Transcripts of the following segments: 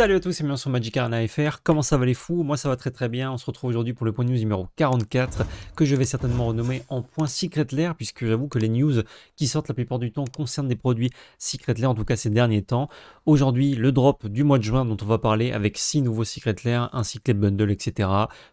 Salut à tous c'est bienvenue sur Magic Arena FR, comment ça va les fous Moi ça va très très bien, on se retrouve aujourd'hui pour le point news numéro 44 que je vais certainement renommer en point Secret Lair puisque j'avoue que les news qui sortent la plupart du temps concernent des produits Secret Lair en tout cas ces derniers temps. Aujourd'hui le drop du mois de juin dont on va parler avec 6 nouveaux Secret Lair ainsi que les bundles etc.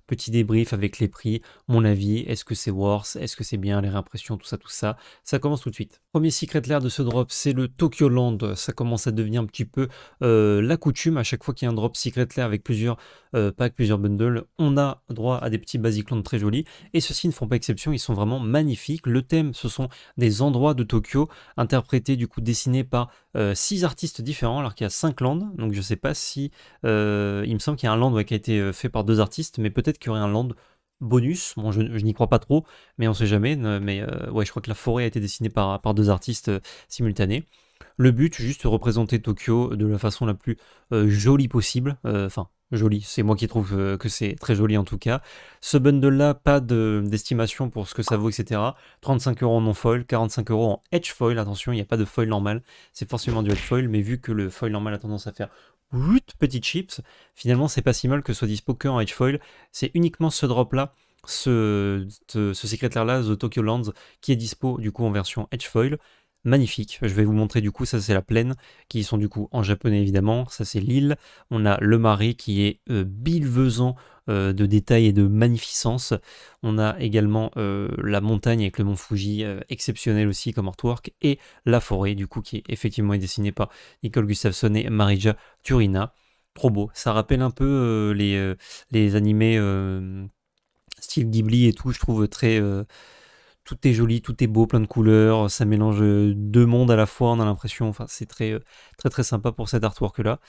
Petit débrief avec les prix, mon avis, est-ce que c'est worse, est-ce que c'est bien les réimpressions, tout ça tout ça, ça commence tout de suite. Premier secret Lair de ce drop, c'est le Tokyo Land. Ça commence à devenir un petit peu euh, la coutume. À chaque fois qu'il y a un drop secret Lair avec plusieurs euh, packs, plusieurs bundles, on a droit à des petits basic très jolis. Et ceux-ci ne font pas exception, ils sont vraiment magnifiques. Le thème, ce sont des endroits de Tokyo interprétés, du coup dessinés par euh, six artistes différents, alors qu'il y a cinq lands. Donc je sais pas si... il me semble qu'il y a un land qui a été fait par deux artistes, mais peut-être qu'il y aurait un land bonus. Bon, je, n'y crois pas trop, mais on sait jamais. Mais euh, ouais, je crois que la forêt a été dessinée par, par deux artistes euh, simultanés. Le but, juste représenter Tokyo de la façon la plus euh, jolie possible. Enfin, jolie, c'est moi qui trouve que c'est très joli en tout cas. Ce bundle-là, pas d'estimation pour ce que ça vaut, etc. 35 euros en non-foil, 45 euros en edge foil. Attention, il n'y a pas de foil normal, c'est forcément du edge foil, mais vu que le foil normal a tendance à faire petite chips. Finalement, c'est pas si mal que ce soit dispo que en H-Foil C'est uniquement ce drop-là, ce, ce, secrétaire-là, The Tokyo Lands, qui est dispo du coup en version H-Foil Magnifique. Je vais vous montrer du coup, ça c'est la plaine, qui sont du coup en japonais évidemment. Ça c'est l'île. On a le mari qui est euh, bilvesant euh, de détails et de magnificence. On a également euh, la montagne avec le mont Fuji, euh, exceptionnel aussi comme artwork, et la forêt, du coup, qui est effectivement dessinée par Nicole Gustafsson et Marija Turina. Trop beau. Ça rappelle un peu les, les animés style Ghibli et tout, je trouve très tout est joli, tout est beau, plein de couleurs, ça mélange deux mondes à la fois, on a l'impression, enfin c'est très très très sympa pour cet artwork là.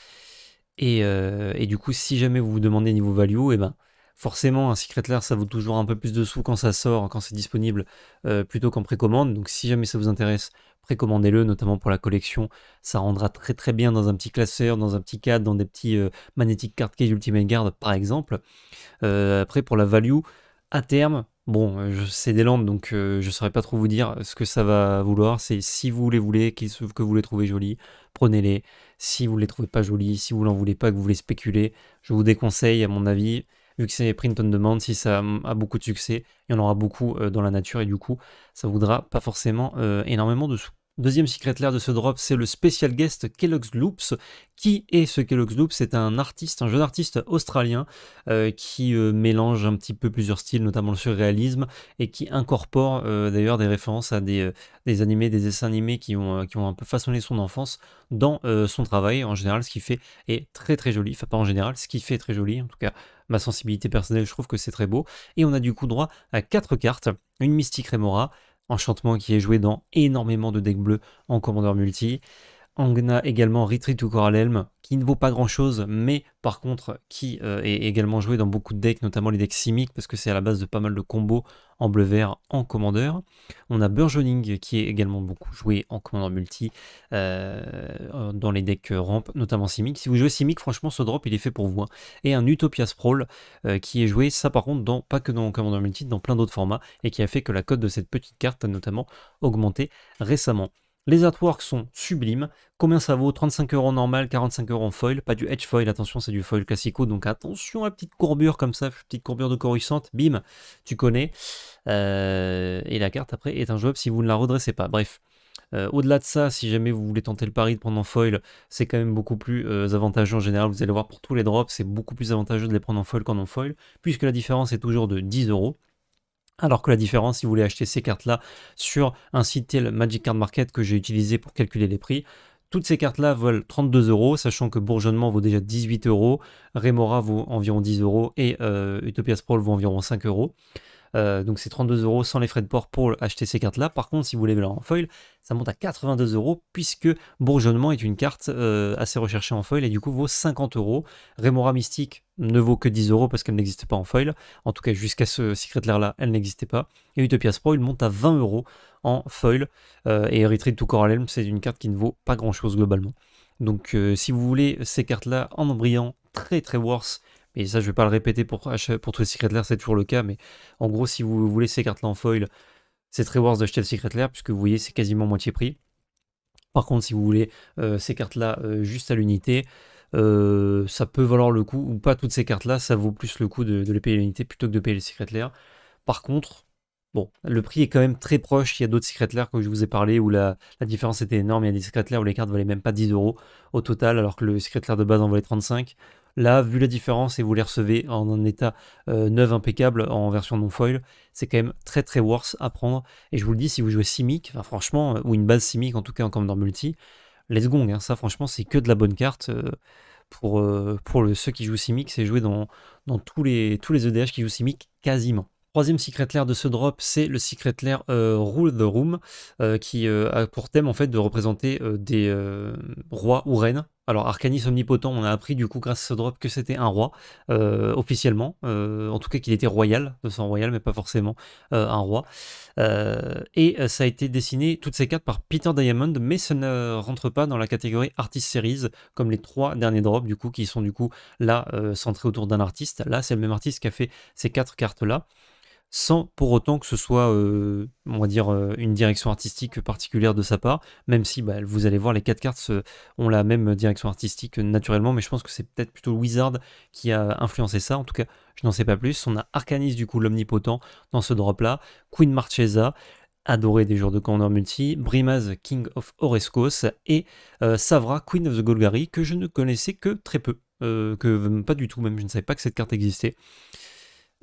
Euh, et, du coup, si jamais vous vous demandez niveau value, et eh ben forcément, un Secret Lair, ça vaut toujours un peu plus de sous quand ça sort, quand c'est disponible, euh, plutôt qu'en précommande. Donc si jamais ça vous intéresse, précommandez-le, notamment pour la collection. Ça rendra très très bien dans un petit classeur, dans un petit cadre, dans des petits euh, magnétiques Magnetic Ultimate Guard, par exemple. après, pour la value, à terme, Bon, c'est des lampes, donc je ne saurais pas trop vous dire ce que ça va vouloir. C'est si vous les voulez, que vous les trouvez jolis, prenez-les. Si vous ne les trouvez pas jolis, si vous n'en voulez pas, que vous voulez spéculer, je vous déconseille, à mon avis, vu que c'est print on demand, si ça a beaucoup de succès, il y en aura beaucoup euh, dans la nature et du coup, ça voudra pas forcément euh, énormément de sous. Deuxième secret lair de ce drop, c'est le spécial guest Kellogg's Loops. Qui est ce Kellogg's Loops C'est un artiste, un jeune artiste australien euh, qui euh, mélange un petit peu plusieurs styles, notamment le surréalisme, et qui incorpore euh, d'ailleurs des références à des, des, animés, des dessins animés qui ont, qui un peu façonné son enfance dans son travail. En général, ce qu'il fait est très très joli. Enfin, pas en général, ce qu'il fait est très joli. En tout cas, ma sensibilité personnelle, je trouve que c'est très beau. Et on a du coup droit à quatre cartes une Mystique Remora, Enchantement qui est joué dans énormément de decks bleus en commandeur multi. Angna également, Retreat to Coral Helm, qui ne vaut pas grand chose, mais par contre qui euh, est également joué dans beaucoup de decks, notamment les decks Simic, parce que c'est à la base de pas mal de combos en bleu-vert en commandeur. On a Burgeoning qui est également beaucoup joué en commandeur multi euh, dans les decks ramp, notamment Simic. Si vous jouez Simic, franchement ce drop il est fait pour vous. Hein. Et un Utopia Sprawl euh, qui est joué, ça par contre, dans, pas que dans commandeur multi, dans plein d'autres formats, et qui a fait que la cote de cette petite carte a notamment augmenté récemment. Les artworks sont sublimes. Combien ça vaut 35 euros normal, 45 euros en foil. Pas du edge foil, attention, c'est du foil classico. Donc attention à la petite courbure comme ça, petite courbure de coruscante. Bim, tu connais. Euh, et la carte après est un injouable si vous ne la redressez pas. Bref. Euh, au-delà de ça, si jamais vous voulez tenter le pari de prendre en foil, c'est quand même beaucoup plus euh, avantageux en général. Vous allez voir pour tous les drops, c'est beaucoup plus avantageux de les prendre en foil qu'en non foil, puisque la différence est toujours de 10 euros. Alors que la différence, si vous voulez acheter ces cartes-là sur un site tel Magic Card Market que j'ai utilisé pour calculer les prix, toutes ces cartes-là valent 32 euros, sachant que Bourgeonnement vaut déjà 18 euros, Remora vaut environ 10 euros et euh, Utopia Sprawl vaut environ 5 euros. Euh, donc c'est 32 euros sans les frais de port pour acheter ces cartes-là. Par contre, si vous voulez en foil, ça monte à 82 euros puisque Bourgeonnement est une carte euh, assez recherchée en foil et du coup vaut 50 euros. Remora Mystique ne vaut que 10 euros parce qu'elle n'existe pas en foil. En tout cas, jusqu'à ce Secret Lair-là, elle n'existait pas. Et Utopia Sprawl monte à 20 euros en foil. Euh, et Retreat to Elm, c'est une carte qui ne vaut pas grand-chose globalement. Donc si vous voulez ces cartes-là en brillant, très très worse et ça je ne vais pas le répéter pour, pour tous les Secret Lair, c'est toujours le cas, mais en gros si vous voulez ces cartes-là en foil, c'est très worth d'acheter le Secret Lair, puisque vous voyez c'est quasiment moitié prix. Par contre si vous voulez euh, ces cartes-là euh, juste à l'unité, euh, ça peut valoir le coup, ou pas toutes ces cartes-là, ça vaut plus le coup de, les payer à l'unité plutôt que de payer le Secret Lair. Par contre, bon, le prix est quand même très proche, il y a d'autres Secret Lair que je vous ai parlé où la, différence était énorme, il y a des Secret Lair où les cartes valaient même pas 10 euros au total, alors que le Secret Lair de base en valait 35. Là, vu la différence et vous les recevez en un état euh, neuf impeccable en version non foil, c'est quand même très très worth à prendre. Et je vous le dis, si vous jouez Simic, enfin franchement, euh, ou une base Simic en tout cas en commandant multi, let's gong, hein. ça franchement c'est que de la bonne carte. Euh, pour, pour ceux qui jouent Simic, c'est joué dans, dans tous, les, tous les EDH qui jouent Simic quasiment. Troisième secret lair de ce drop, c'est le secret lair Rule the Room, qui a pour thème en fait de représenter des rois ou reines alors, Arcanis Omnipotent, on a appris du coup grâce à ce drop que c'était un roi, euh, officiellement. Euh, en tout cas, qu'il était royal, de sang royal, mais pas forcément euh, un roi. et ça a été dessiné, toutes ces cartes, par Peter Diamond, mais ça ne rentre pas dans la catégorie Artist Series, comme les trois derniers drops, du coup, qui sont du coup là, centrés autour d'un artiste. Là, c'est le même artiste qui a fait ces quatre cartes-là sans pour autant que ce soit, euh, on va dire, euh, une direction artistique particulière de sa part, même si bah, vous allez voir, les quatre cartes ont la même direction artistique euh, naturellement, mais je pense que c'est peut-être plutôt Wizard qui a influencé ça, en tout cas, je n'en sais pas plus. On a Arcanis, du coup, l'omnipotent dans ce drop-là, Queen Marchesa, adorée des jours de Condor Multi, Brimaz, King of Orescos, et Savra, Queen of the Golgari, que je ne connaissais que très peu, que pas du tout, même je ne savais pas que cette carte existait.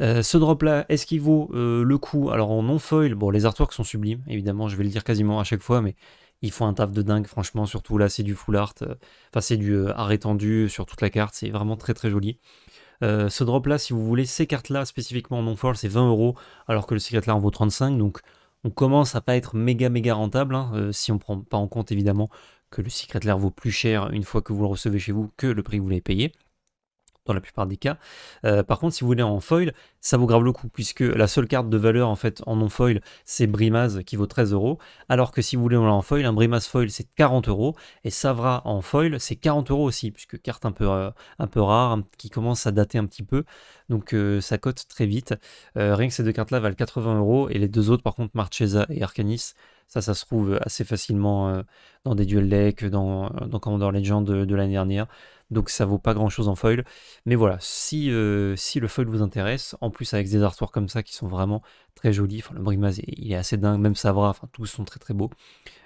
Euh, ce drop là, est-ce qu'il vaut euh, le coup Alors en non-foil, bon, les artworks sont sublimes, évidemment, je vais le dire quasiment à chaque fois, mais ils font un taf de dingue, franchement, surtout là, c'est du full art, euh, enfin, c'est du art étendu sur toute la carte, c'est vraiment très très joli. ce drop là, si vous voulez, ces cartes là, spécifiquement en non-foil, c'est 20 euros, alors que le secret là en vaut 35, donc on commence à pas être méga méga rentable, hein, si on prend pas en compte évidemment que le secret là vaut plus cher une fois que vous le recevez chez vous que le prix que vous l'avez payé dans la plupart des cas. Euh, par contre, si vous voulez en foil, ça vaut grave le coup, puisque la seule carte de valeur en fait en non-foil, c'est Brimaz qui vaut 13 euros, alors que si vous voulez en foil, un Brimaz foil c'est 40 euros, et Savra en foil c'est 40 euros aussi, puisque carte un peu, euh, un peu rare, qui commence à dater un petit peu, donc euh, ça cote très vite. rien que ces deux cartes-là valent 80 euros, et les deux autres par contre, Marchesa et Arcanis, ça, ça se trouve assez facilement dans des duels deck, dans, dans Commander Legend de, de l'année dernière. Donc ça vaut pas grand chose en foil. Mais voilà, si, si le foil vous intéresse, en plus avec des artworks comme ça qui sont vraiment très jolis, enfin, le Brimaz il est assez dingue, même Savra, enfin tous sont très très beaux.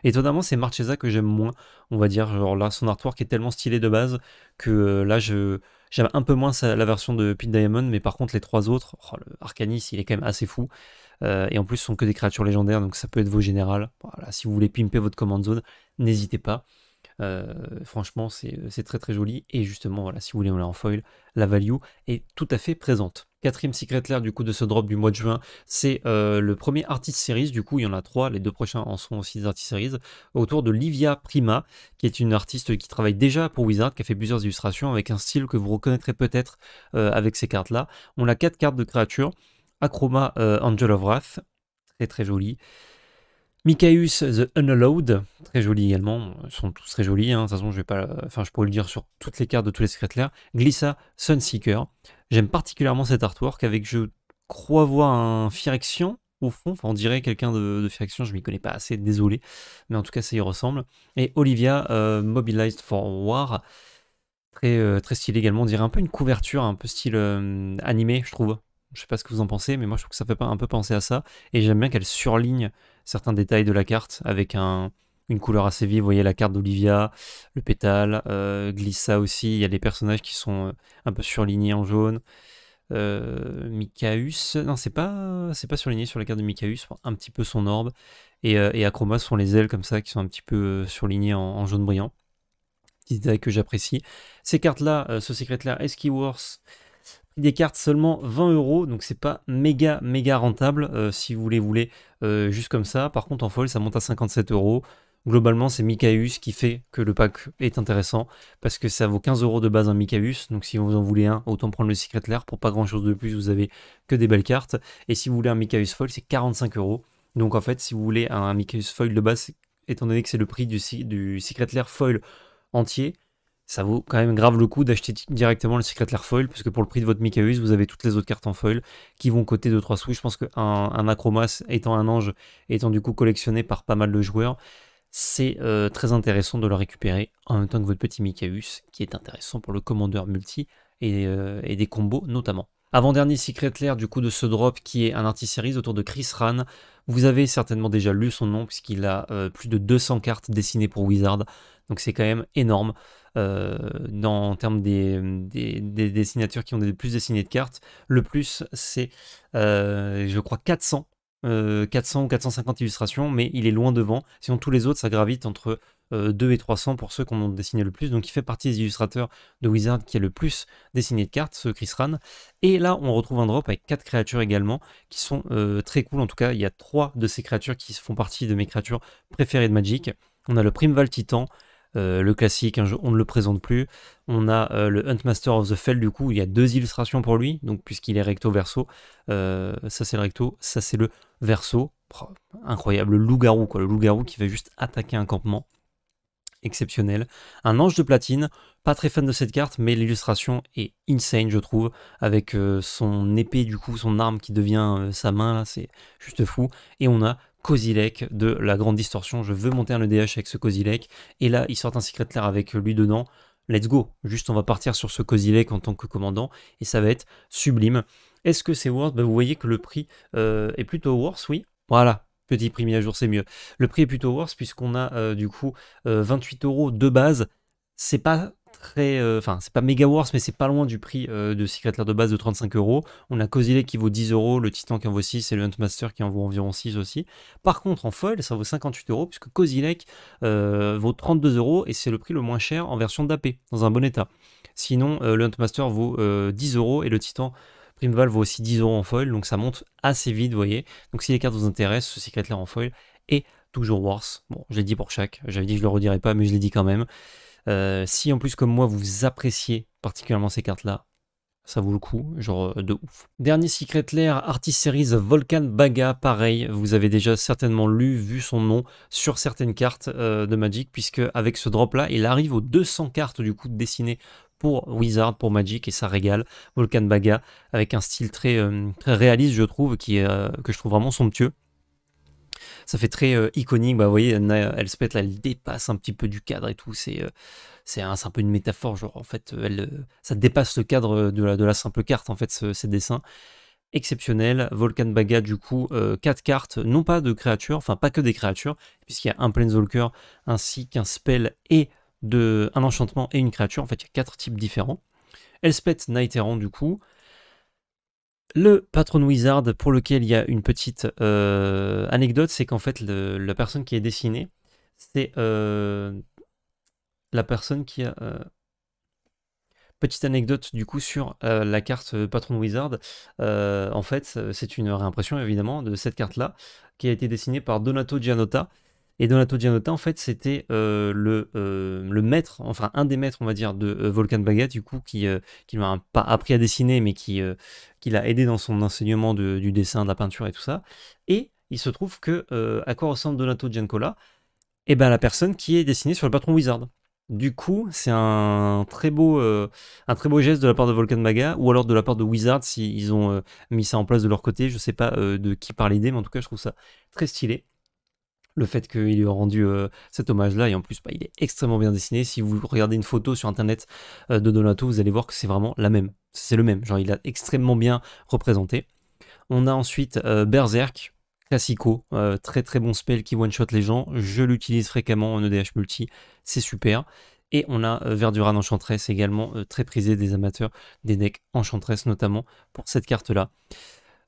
étonnamment, c'est Marchesa que j'aime moins, on va dire. Genre là, son artwork est tellement stylé de base que là, je. J'aime un peu moins la version de Pete Diamond, mais par contre les trois autres, oh, le Arcanis, il est quand même assez fou. Euh, et en plus, ce sont que des créatures légendaires, donc ça peut être vos générales. Voilà, si vous voulez pimper votre commande zone, n'hésitez pas. Euh, franchement, euh, c'est très très joli. Et justement, voilà, si vous voulez, on l'a en foil, la value est tout à fait présente. Quatrième secret lair du coup de ce drop du mois de juin, c'est le premier artist series. Du coup, il y en a trois. Les deux prochains en sont aussi des artist series autour de Livia Prima, qui est une artiste qui travaille déjà pour Wizard, qui a fait plusieurs illustrations avec un style que vous reconnaîtrez peut-être avec ces cartes-là. On a quatre cartes de créatures. Acroma, euh, Angel of Wrath, très très joli. Micaeus The Unallowed, très joli également, ils sont tous très jolis, hein. de toute façon je vais pas, enfin je pourrais le dire sur toutes les cartes de tous les secrets Glissa Sunseeker, j'aime particulièrement cet artwork avec je crois voir un Firection au fond, enfin on dirait quelqu'un de, de Firection, je m'y connais pas assez, désolé, mais en tout cas ça y ressemble. Et Olivia euh, Mobilized for War, très, euh, très stylé également, on dirait un peu une couverture, un peu style animé je trouve, je sais pas ce que vous en pensez, mais moi je trouve que ça fait un peu penser à ça. Et j'aime bien qu'elle surligne certains détails de la carte avec un, une couleur assez vive. Vous voyez la carte d'Olivia, le pétale, euh, Glissa aussi. Il y a des personnages qui sont euh, un peu surlignés en jaune. Euh, non, c'est pas, pas surligné sur la carte de Mikaus, un petit peu son orbe. Et, euh, sont les ailes comme ça qui sont un petit peu euh, surlignées en, jaune brillant. Petit détail que j'apprécie. Ces cartes-là, ce secret-là, Esquiworth, des cartes seulement 20 euros, donc c'est pas méga méga rentable euh, si vous les voulez euh, juste comme ça. Par contre en foil ça monte à 57 euros. Globalement c'est Mikaus qui fait que le pack est intéressant parce que ça vaut 15 euros de base un Micaeus, donc si vous en voulez un, autant prendre le Secret Lair pour pas grand chose de plus, vous avez que des belles cartes. Et si vous voulez un Micaeus foil c'est 45 euros. Donc en fait si vous voulez un, un foil de base, étant donné que c'est le prix du, du Secret Lair foil entier, ça vaut quand même grave le coup d'acheter directement le Secret Lair Foil, puisque pour le prix de votre Micahus, vous avez toutes les autres cartes en foil qui vont coter 2-3 sous. Je pense qu'un un Acromas, étant un ange, étant du coup collectionné par pas mal de joueurs, c'est euh, très intéressant de le récupérer en même temps que votre petit Mikaus, qui est intéressant pour le commandeur multi euh, et, des combos notamment. Avant-dernier Secret Lair du coup de ce drop qui est un anti autour de Chris Ran. Vous avez certainement déjà lu son nom puisqu'il a euh, plus de 200 cartes dessinées pour Wizard, donc c'est quand même énorme. Euh, dans, en termes des, des, des, signatures qui ont le plus dessiné de cartes. Le plus, c'est, euh, je crois, 400. 400 euh, ou 450 illustrations, mais il est loin devant. Sinon, tous les autres, ça gravite entre 2 et 300 pour ceux qu'on ont dessiné le plus. Donc il fait partie des illustrateurs de Wizard qui a le plus dessiné de cartes, ce Chris Ran. Et là, on retrouve un drop avec quatre créatures également qui sont très cool. En tout cas, il y a trois de ces créatures qui font partie de mes créatures préférées de Magic. On a le Primval Titan, euh, le classique, hein, on ne le présente plus. On a euh, le Huntmaster of the Fell, du coup, il y a deux illustrations pour lui, donc puisqu'il est recto-verso. Euh, ça, c'est le recto, ça, c'est le verso. incroyable, le loup-garou, quoi. Le loup-garou qui va juste attaquer un campement. Exceptionnel. Un ange de platine, pas très fan de cette carte, mais l'illustration est insane, je trouve, avec son épée, du coup, son arme qui devient sa main, là, c'est juste fou. Et on a Kozilek de la grande distorsion. Je veux monter un EDH avec ce Kozilek. Et là, il sort un Secret Lair avec lui dedans. Let's go. Juste, on va partir sur ce Kozilek en tant que commandant. Et ça va être sublime. Est-ce que c'est worth bah, Vous voyez que le prix euh, est plutôt worth, oui. Voilà, petit prix mis à jour, c'est mieux. Le prix est plutôt worse puisqu'on a euh, du coup 28 euh, euros de base. C'est pas euh, enfin, c'est pas méga Wars, mais c'est pas loin du prix euh, de Secret Lair de base de 35 euros. On a Kozilek qui vaut 10 euros, le Titan qui en vaut 6 et le Huntmaster qui en vaut environ 6 aussi. Par contre, en foil, ça vaut 58 euros puisque Cosilec euh, vaut 32 euros et c'est le prix le moins cher en version d'AP, dans un bon état. Sinon, le Huntmaster vaut 10 euros et le Titan. Primeval vaut aussi 10 euros en foil, donc ça monte assez vite, vous voyez. Donc si les cartes vous intéressent, ce Secret Lair en foil est toujours Wars. Bon, je l'ai dit pour chaque, j'avais dit que je le redirais pas, mais je l'ai dit quand même. Euh, si en plus comme moi vous appréciez particulièrement ces cartes-là, ça vaut le coup, genre euh, de ouf. Dernier Secret Lair, Artist Series Volcan Baga, pareil, vous avez déjà certainement lu, vu son nom sur certaines cartes euh, de Magic, puisque avec ce drop-là, il arrive aux 200 cartes du coup dessinées pour Wizard, pour Magic, et ça régale. Volcan Baga, avec un style très, réaliste, je trouve, que je trouve vraiment somptueux. Ça fait très euh, iconique. Bah, vous voyez, Anna Elspeth, là, elle dépasse un petit peu du cadre et tout. C'est euh, c'est un, peu une métaphore. Genre, en fait, elle, euh, ça dépasse le cadre de la, simple carte, en fait, ce, ces dessins. Exceptionnel. Volcan Baga, du coup, 4 cartes, non pas de créatures, enfin, pas que des créatures, puisqu'il y a un Planeswalker ainsi qu'un spell et de, un enchantement et une créature. En fait, il y a quatre types différents. Elspeth Night du coup. Le patron wizard, pour lequel il y a une petite euh, anecdote, c'est qu'en fait, la personne qui est dessinée, c'est euh, la personne qui a. Euh, petite anecdote du coup sur la carte patron wizard. en fait, c'est une réimpression évidemment de cette carte-là qui a été dessinée par Donato Gianotta et Donato Gianotta, en fait, c'était euh, le, euh, le, maître, enfin un des maîtres, on va dire, de euh, Volcan Bagat, du coup, qui, qui lui pas appris à dessiner, mais qui, qui l'a aidé dans son enseignement du dessin, de la peinture et tout ça. Et il se trouve que, à quoi ressemble Donato Giancola Eh bien, la personne qui est dessinée sur le patron Wizard. Du coup, c'est un très beau, un très beau geste de la part de Volcan Baga, ou alors de la part de Wizard s'ils ont mis ça en place de leur côté. Je ne sais pas de qui parle l'idée, mais en tout cas, je trouve ça très stylé le fait qu'il ait rendu euh, cet hommage-là, et en plus, bah, il est extrêmement bien dessiné. Si vous regardez une photo sur Internet euh, de Donato, vous allez voir que c'est vraiment la même. C'est le même, genre il a extrêmement bien représenté. On a ensuite euh, Berserk, classico, très très bon spell qui one-shot les gens. Je l'utilise fréquemment en EDH multi, c'est super. Et on a Verduran Enchantress, également très prisé des amateurs des decks Enchantress, notamment pour cette carte-là.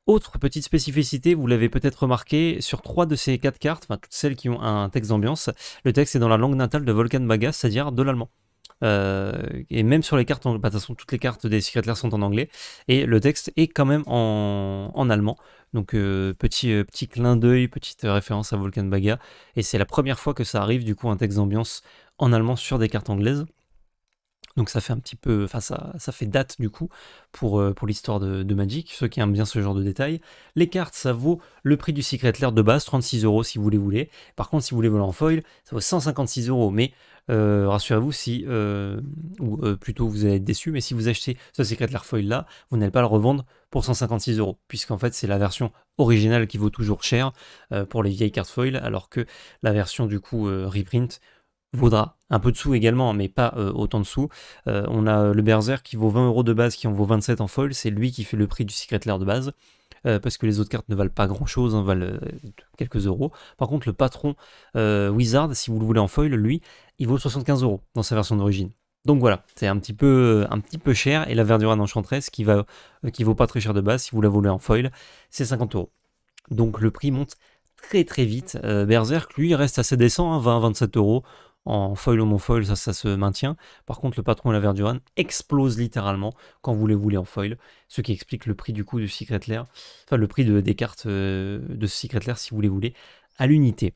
Autre petite spécificité, vous l'avez peut-être remarqué, sur trois de ces quatre cartes, enfin toutes celles qui ont un texte d'ambiance, le texte est dans la langue natale de Volcan Baga, c'est-à-dire de l'allemand. Euh, et même sur les cartes, en, bah, de toute façon, toutes les cartes des Secret Lair sont en anglais, et le texte est quand même en, allemand. Donc euh, petit, euh, petit clin d'œil, petite référence à Volkan Baga, et c'est la première fois que ça arrive, du coup, un texte d'ambiance en allemand sur des cartes anglaises. Donc ça fait un petit peu, enfin ça, ça fait date du coup pour, euh, pour l'histoire de, Magic, ceux qui aiment bien ce genre de détails. Les cartes, ça vaut le prix du Secret Lair de base, 36 euros si vous les voulez. Par contre, si vous les voulez en foil, ça vaut 156 euros. Mais euh, rassurez-vous, si, euh, ou plutôt vous allez être déçu, mais si vous achetez ce Secret Lair foil là, vous n'allez pas le revendre pour 156 euros, puisqu'en fait c'est la version originale qui vaut toujours cher pour les vieilles cartes foil, alors que la version du coup reprint vaudra un peu de sous également, mais pas euh, autant de sous. Euh, on a euh, le Berserk qui vaut 20 euros de base, qui en vaut 27 en foil, c'est lui qui fait le prix du Secret Lair de base, parce que les autres cartes ne valent pas grand chose, hein, valent quelques euros. Par contre, le patron Wizard, si vous le voulez en foil, lui, il vaut 75 euros dans sa version d'origine. Donc voilà, c'est un petit peu un petit peu cher, et la Verdura d'enchantress, qui va qui vaut pas très cher de base, si vous la voulez en foil, c'est 50 euros. Donc le prix monte très très vite. Berserk, lui, reste assez décent, 20-27 hein, euros en foil ou non foil, ça, ça se maintient. Par contre, le patron et la Verduran explose littéralement quand vous les voulez en foil, ce qui explique le prix du coup du Secret Lair, enfin le prix de, des cartes euh, de Secret Lair si vous les voulez à l'unité.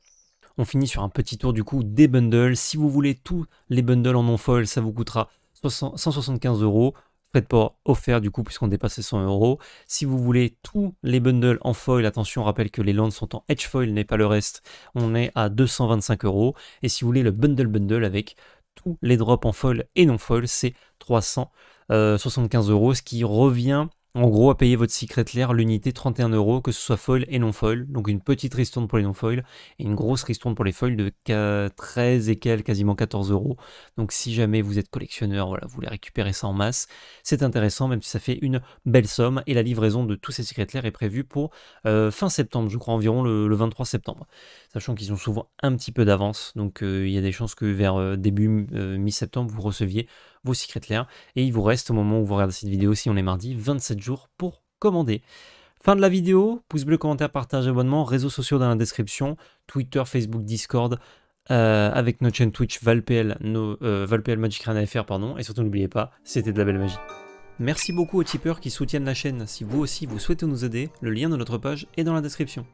On finit sur un petit tour du coup des bundles. Si vous voulez tous les bundles en non foil, ça vous coûtera 175 euros port offert du coup puisqu'on dépasse 100 euros. Si vous voulez tous les bundles en foil, attention, rappelle que les lands sont en edge foil, n'est pas le reste, on est à 225 euros. Et si vous voulez le bundle bundle avec tous les drops en foil et non foil, c'est 375 euh, euros, ce qui revient en gros, à payer votre secret lair l'unité 31 euros, que ce soit foil et non foil. Donc une petite ristourne pour les non foil et une grosse ristourne pour les foils de 13 et quelques, quasiment 14 euros. Donc si jamais vous êtes collectionneur, voilà, vous voulez récupérer ça en masse, c'est intéressant, même si ça fait une belle somme. Et la livraison de tous ces secrets lair est prévue pour euh, fin septembre, je crois environ le, 23 septembre. Sachant qu'ils ont souvent un petit peu d'avance, donc euh, il y a des chances que vers euh, début mi-septembre vous receviez vos secrets Lair. Et il vous reste au moment où vous regardez cette vidéo, si on est mardi, 27 jours pour commander. Fin de la vidéo, pouce bleu, commentaire, partage, abonnement, réseaux sociaux dans la description, Twitter, Facebook, Discord, euh, avec notre chaîne Twitch ValPL, nos, euh, ValPL Magic rain pardon, et surtout n'oubliez pas, c'était de la belle magie. Merci beaucoup aux tipeurs qui soutiennent la chaîne, si vous aussi vous souhaitez nous aider, le lien de notre page est dans la description.